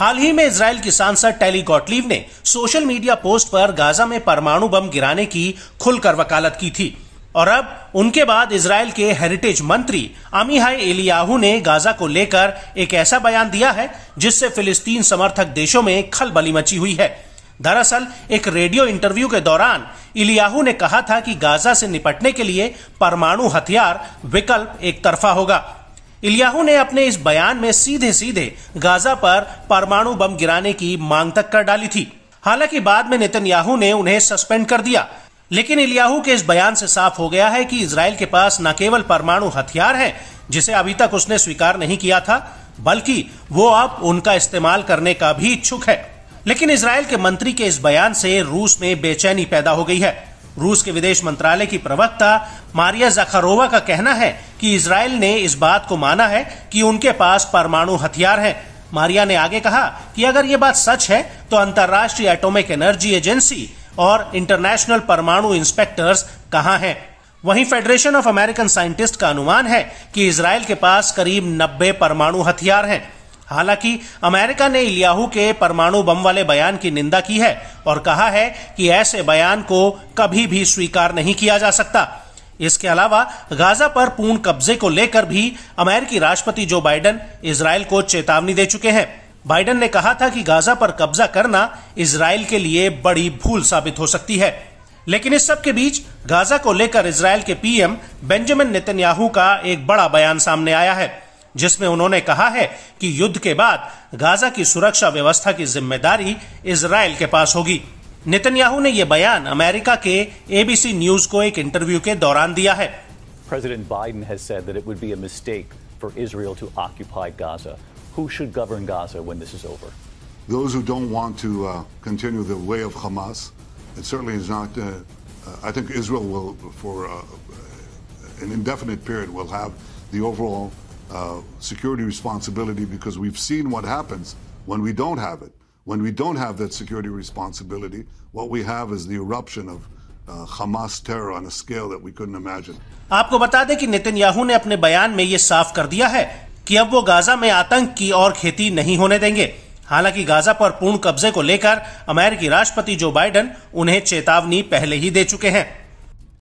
हाल ही में इसराइल की सांसद टेली गॉटलीव ने सोशल मीडिया पोस्ट पर गाजा में परमाणु बम गिराने की खुलकर वकालत की थी और अब उनके बाद इसराइल के हेरिटेज मंत्री अमीहाई एलियाहू ने गाजा को लेकर एक ऐसा बयान दिया है जिससे फिलिस्तीन समर्थक देशों में खलबली मची हुई है दरअसल एक रेडियो इंटरव्यू के दौरान इलियाहू ने कहा था कि गाजा से निपटने के लिए परमाणु हथियार विकल्प एक तरफा होगा इलियाहू ने अपने इस बयान में सीधे सीधे गाजा पर परमाणु बम गिराने की मांग तक कर डाली थी हालांकि बाद में नेतन्याहू ने उन्हें सस्पेंड कर दिया लेकिन इलियाहू के इस बयान से साफ हो गया है कि इसराइल के पास न केवल परमाणु हथियार है जिसे अभी तक उसने स्वीकार नहीं किया था बल्कि वो अब उनका इस्तेमाल करने का भी इच्छुक है लेकिन इसराइल के मंत्री के इस बयान से रूस में बेचैनी पैदा हो गई है रूस के विदेश मंत्रालय की प्रवक्ता मारिया जखारोवा का कहना है कि इसराइल ने इस बात को माना है कि उनके पास परमाणु हथियार हैं मारिया ने आगे कहा कि अगर ये बात सच है तो अंतर्राष्ट्रीय एटॉमिक एनर्जी एजेंसी और इंटरनेशनल परमाणु इंस्पेक्टर्स कहाँ हैं वहीं फेडरेशन ऑफ अमेरिकन साइंटिस्ट का अनुमान है कि इसराइल के पास करीब नब्बे परमाणु हथियार हैं हालांकि अमेरिका ने इलियाहू के परमाणु बम वाले बयान की निंदा की है और कहा है कि ऐसे बयान को कभी भी स्वीकार नहीं किया जा सकता इसके अलावा गाजा पर पूर्ण कब्जे को लेकर भी अमेरिकी राष्ट्रपति जो बाइडन इसराइल को चेतावनी दे चुके हैं बाइडन ने कहा था कि गाजा पर कब्जा करना इसराइल के लिए बड़ी भूल साबित हो सकती है लेकिन इस सब के बीच गाजा को लेकर इसराइल के पीएम बेंजामिन नेतन्याहू का एक बड़ा बयान सामने आया है जिसमें उन्होंने कहा है कि युद्ध के बाद गाजा की सुरक्षा व्यवस्था की जिम्मेदारी इसराइल के पास होगी नेतन्याहू ने यह बयान अमेरिका के एबीसी न्यूज को एक इंटरव्यू के दौरान दिया है President Biden has said that it would be a mistake for Israel to occupy Gaza. Who should govern Gaza when this is over? Those who don't want to uh, continue the way of Hamas. It certainly is not. Uh, Uh, I think Israel will, for uh, an indefinite period, will have the overall Uh, security responsibility because we've seen what happens when we don't have it. When we don't have that security responsibility, what we have is the eruption of uh, Hamas terror on a scale that we couldn't imagine. आपको बता दें कि Netanyahu ने अपने बयान में ये साफ कर दिया है कि अब वो गाजा में आतंक की और खेती नहीं होने देंगे हालांकि गाजा पर पूर्ण कब्जे को लेकर अमेरिकी राष्ट्रपति जो बाइडेन उन्हें चेतावनी पहले ही दे चुके हैं